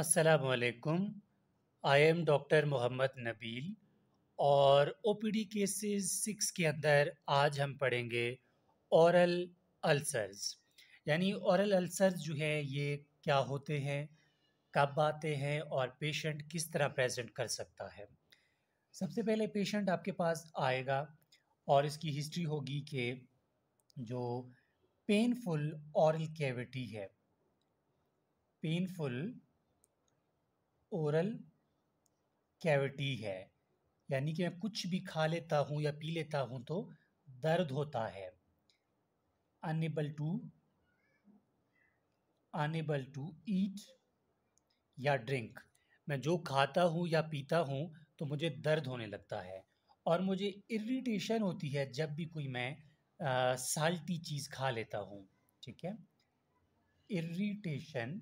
असलकुम I am doctor Mohammad Nabeel और O P D cases six के अंदर आज हम पढ़ेंगे औरल अल्सर्स यानी औरल अल्सर्स जो है ये क्या होते हैं कब आते हैं और पेशेंट किस तरह प्रेजेंट कर सकता है सबसे पहले पेशेंट आपके पास आएगा और इसकी हिस्ट्री होगी कि जो पेनफुल औरल कैविटी है पेनफुल ओरल कैविटी है यानी कि मैं कुछ भी खा लेता हूँ या पी लेता हूँ तो दर्द होता है unable to unable to eat या ड्रिंक मैं जो खाता हूँ या पीता हूँ तो मुझे दर्द होने लगता है और मुझे इरिटेशन होती है जब भी कोई मैं आ, साल्टी चीज़ खा लेता हूँ ठीक है irritation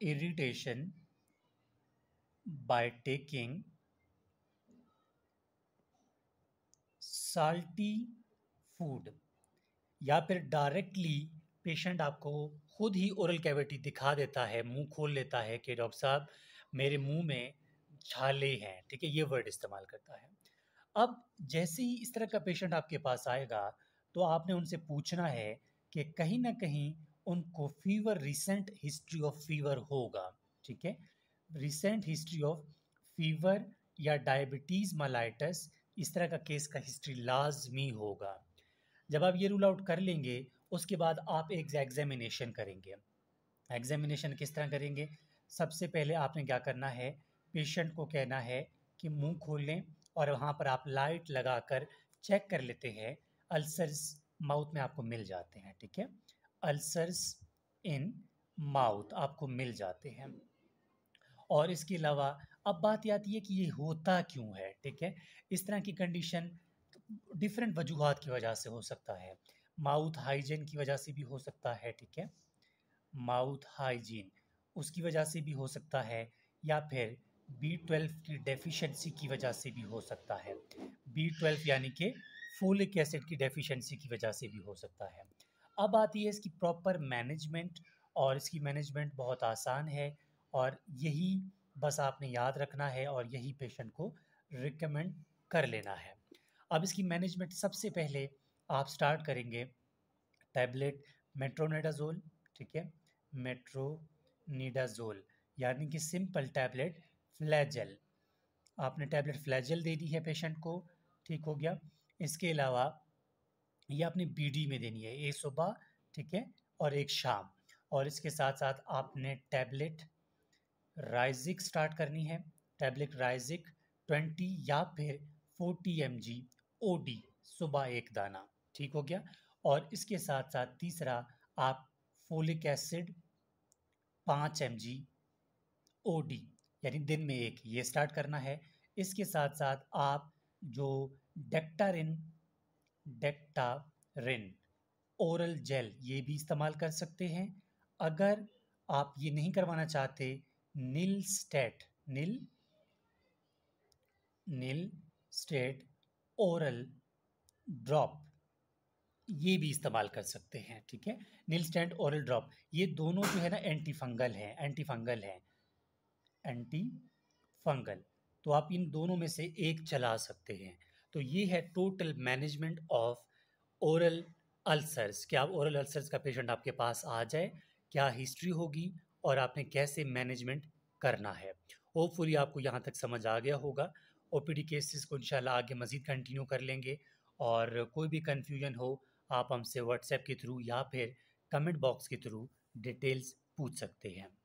irritation by taking salty food या फिर डायरेक्टली पेशेंट आपको खुद ही ओरल कैविटी दिखा देता है मुंह खोल लेता है कि डॉक्टर साहब मेरे मुंह में छाले हैं ठीक है ये वर्ड इस्तेमाल करता है अब जैसे ही इस तरह का पेशेंट आपके पास आएगा तो आपने उनसे पूछना है कि कहीं ना कहीं उनको fever recent history of fever होगा ठीक है रिसेंट हिस्ट्री ऑफ फीवर या डायबिटीज़ मलाइटस इस तरह का केस का हिस्ट्री लाजमी होगा जब आप ये रूल आउट कर लेंगे उसके बाद आप एक एग्जामिनेशन करेंगे एग्जामिनेशन किस तरह करेंगे सबसे पहले आपने क्या करना है पेशेंट को कहना है कि मुंह खोल लें और वहाँ पर आप लाइट लगाकर चेक कर लेते हैं अल्सर्स माउथ में आपको मिल जाते हैं ठीक है अल्सर्स इन माउथ आपको मिल जाते हैं और इसके अलावा अब बात यह आती है कि ये होता क्यों है ठीक है इस तरह की कंडीशन डिफरेंट वजूहत की वजह से हो सकता है माउथ हाइजीन की वजह से भी हो सकता है ठीक है माउथ हाइजीन उसकी वजह से भी हो सकता है या फिर बी ट्वेल्व की डेफिशिएंसी की वजह से भी हो सकता है बी ट्वेल्व यानी कि फोलिक एसिड की डेफिशिएंसी की वजह से भी हो सकता है अब आती है इसकी प्रॉपर मैनेजमेंट और इसकी मैनेजमेंट बहुत आसान है और यही बस आपने याद रखना है और यही पेशेंट को रिकमेंड कर लेना है अब इसकी मैनेजमेंट सबसे पहले आप स्टार्ट करेंगे टैबलेट मेट्रोनेडाजोल ठीक है मेट्रोनीडाजोल यानी कि सिंपल टैबलेट फ्लैजल आपने टैबलेट फ्लैजल दे दी है पेशेंट को ठीक हो गया इसके अलावा ये आपने बी में देनी है एक सुबह ठीक है और एक शाम और इसके साथ साथ आपने टैबलेट राइजिक स्टार्ट करनी है टैबलेट राइजिक 20 या फिर 40 एम जी ओ डी सुबह एक दाना ठीक हो गया और इसके साथ साथ तीसरा आप फोलिक एसिड पाँच एम जी ओ डी यानी दिन में एक ये स्टार्ट करना है इसके साथ साथ आप जो डेक्टारिन डेक्टारिन ओरल जेल ये भी इस्तेमाल कर सकते हैं अगर आप ये नहीं करवाना चाहते नील स्टेट नील नील स्टेट ओरल ड्रॉप ये भी इस्तेमाल कर सकते हैं ठीक है नील स्टेट ओरल ड्रॉप ये दोनों जो है ना एंटी फंगल हैं एंटी फंगल हैं एंटी फंगल तो आप इन दोनों में से एक चला सकते हैं तो ये है total management of oral ulcers क्या ओरल अल्सर्स का पेशेंट आपके पास आ जाए क्या हिस्ट्री होगी और आपने कैसे मैनेजमेंट करना है होपफुली आपको यहाँ तक समझ आ गया होगा ओ पी डी केसेस को इंशाल्लाह आगे मज़ीद कंटिन्यू कर लेंगे और कोई भी कन्फ्यूजन हो आप हमसे व्हाट्सएप के थ्रू या फिर कमेंट बॉक्स के थ्रू डिटेल्स पूछ सकते हैं